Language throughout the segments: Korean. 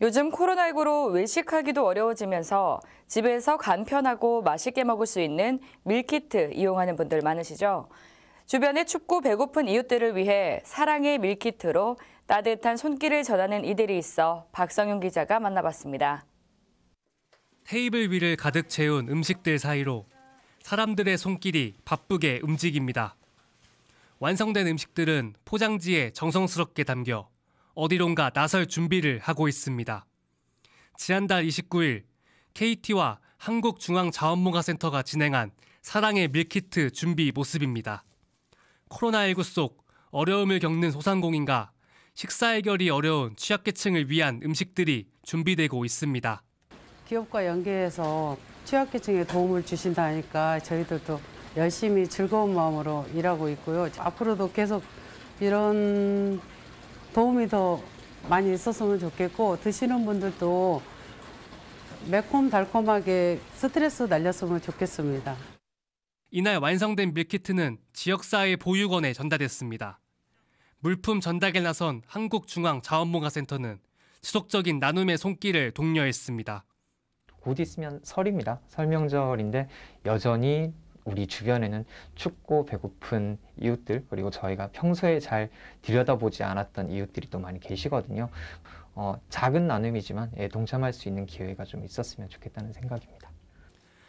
요즘 코로나19로 외식하기도 어려워지면서 집에서 간편하고 맛있게 먹을 수 있는 밀키트 이용하는 분들 많으시죠? 주변의 춥고 배고픈 이웃들을 위해 사랑의 밀키트로 따뜻한 손길을 전하는 이들이 있어 박성윤 기자가 만나봤습니다. 테이블 위를 가득 채운 음식들 사이로 사람들의 손길이 바쁘게 움직입니다. 완성된 음식들은 포장지에 정성스럽게 담겨 어디론가 나설 준비를 하고 있습니다. 지난달 29일 KT와 한국중앙자원봉사센터가 진행한 사랑의 밀키트 준비 모습입니다. 코로나19 속 어려움을 겪는 소상공인과 식사 해결이 어려운 취약계층을 위한 음식들이 준비되고 있습니다. 기업과 연계해서 취약계층에 도움을 주신다니까 저희들도 열심히 즐거운 마음으로 일하고 있고요. 앞으로도 계속 이런 도움이 더 많이 있었으면 좋겠고 드시는 분들도 매콤달콤하게 스트레스 날렸으면 좋겠습니다. 이날 완성된 밀키트는 지역사회 보육원에 전달됐습니다. 물품 전달에 나선 한국중앙자원봉사센터는 지속적인 나눔의 손길을 독려했습니다. 곧 있으면 설입니다. 설명절인데 여전히 우리 주변에는 춥고 배고픈 이웃들 그리고 저희가 평소에 잘 들여다보지 않았던 이웃들이 또 많이 계시거든요. 어, 작은 나눔이지만 예, 동참할 수 있는 기회가 좀 있었으면 좋겠다는 생각입니다.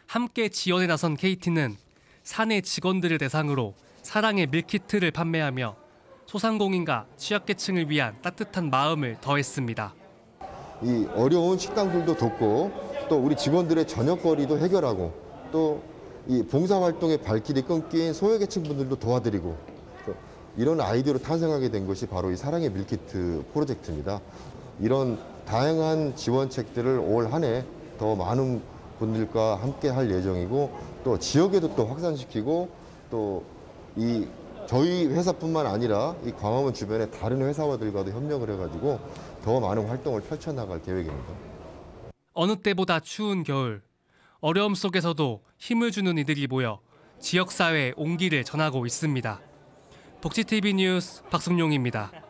함께 지원에 나선 KT는 사내 직원들을 대상으로 사랑의 밀키트를 판매하며 소상공인과 취약계층을 위한 따뜻한 마음을 더했습니다. 이 어려운 식당들도 돕고 또 우리 직원들의 저녁거리도 해결하고 또이 봉사활동의 발길이 끊긴 소외계층 분들도 도와드리고 이런 아이디어로 탄생하게 된 것이 바로 이 사랑의 밀키트 프로젝트입니다. 이런 다양한 지원책들을 올 한 해 더 많은 분들과 함께 할 예정이고 또 지역에도 또 확산시키고 또 이 저희 회사뿐만 아니라 이 광화문 주변의 다른 회사들과도 협력을 해가지고 더 많은 활동을 펼쳐나갈 계획입니다. 어느 때보다 추운 겨울 어려움 속에서도 힘을 주는 이들이 모여 지역사회의 온기를 전하고 있습니다. 복지TV 뉴스 박승용입니다.